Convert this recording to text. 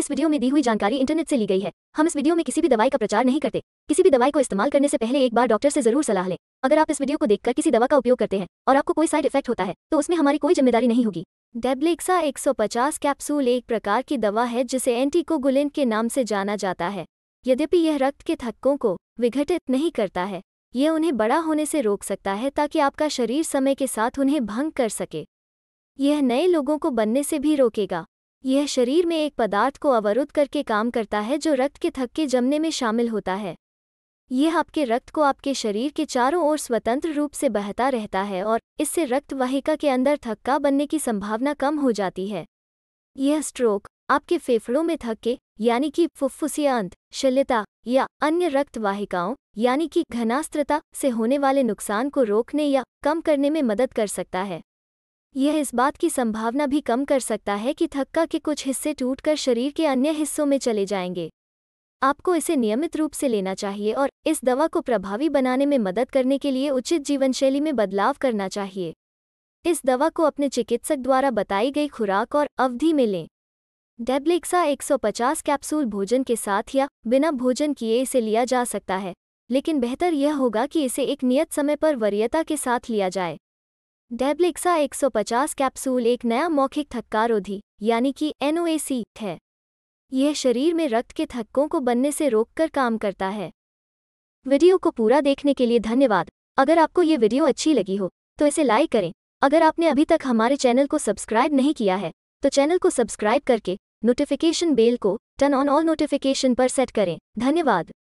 इस वीडियो में दी हुई जानकारी इंटरनेट से ली गई है हम इस वीडियो में किसी भी दवाई का प्रचार नहीं करते किसी भी दवाई को इस्तेमाल करने से पहले एक बार डॉक्टर से जरूर सलाह लें अगर आप इस वीडियो को देखकर किसी दवा का उपयोग करते हैं और आपको कोई साइड इफेक्ट होता है तो उसमें हमारी कोई जिम्मेदारी नहीं होगी डेब्लिक्सा एक कैप्सूल एक प्रकार की दवा है जिसे एंटीकोगुलिन के नाम से जाना जाता है यद्यपि यह रक्त के थक्कों को विघटित नहीं करता है यह उन्हें बड़ा होने से रोक सकता है ताकि आपका शरीर समय के साथ उन्हें भंग कर सके यह नए लोगों को बनने से भी रोकेगा यह शरीर में एक पदार्थ को अवरुद्ध करके काम करता है जो रक्त के थक्के जमने में शामिल होता है यह आपके रक्त को आपके शरीर के चारों ओर स्वतंत्र रूप से बहता रहता है और इससे रक्त वाहिका के अंदर थक्का बनने की संभावना कम हो जाती है यह स्ट्रोक आपके फेफड़ों में थक्के यानी कि फुफ्फुसियांत शल्यता या अन्य रक्त वाहिकाओं यानी कि घनास्त्रता से होने वाले नुकसान को रोकने या कम करने में मदद कर सकता है यह इस बात की संभावना भी कम कर सकता है कि थक्का के कुछ हिस्से टूटकर शरीर के अन्य हिस्सों में चले जाएंगे आपको इसे नियमित रूप से लेना चाहिए और इस दवा को प्रभावी बनाने में मदद करने के लिए उचित जीवनशैली में बदलाव करना चाहिए इस दवा को अपने चिकित्सक द्वारा बताई गई खुराक और अवधि में लें डेब्लेक्सा 150 कैप्सूल भोजन के साथ या बिना भोजन किए इसे लिया जा सकता है लेकिन बेहतर यह होगा कि इसे एक नियत समय पर वरीयता के साथ लिया जाए डेब्लिक्सा 150 कैप्सूल एक नया मौखिक थक्कारोधी यानी कि एनओएसी है यह शरीर में रक्त के थक्कों को बनने से रोककर काम करता है वीडियो को पूरा देखने के लिए धन्यवाद अगर आपको ये वीडियो अच्छी लगी हो तो इसे लाइक करें अगर आपने अभी तक हमारे चैनल को सब्सक्राइब नहीं किया है तो चैनल को सब्सक्राइब करके नोटिफिकेशन बेल को टर्न ऑन ऑल नोटिफिकेशन पर सेट करें धन्यवाद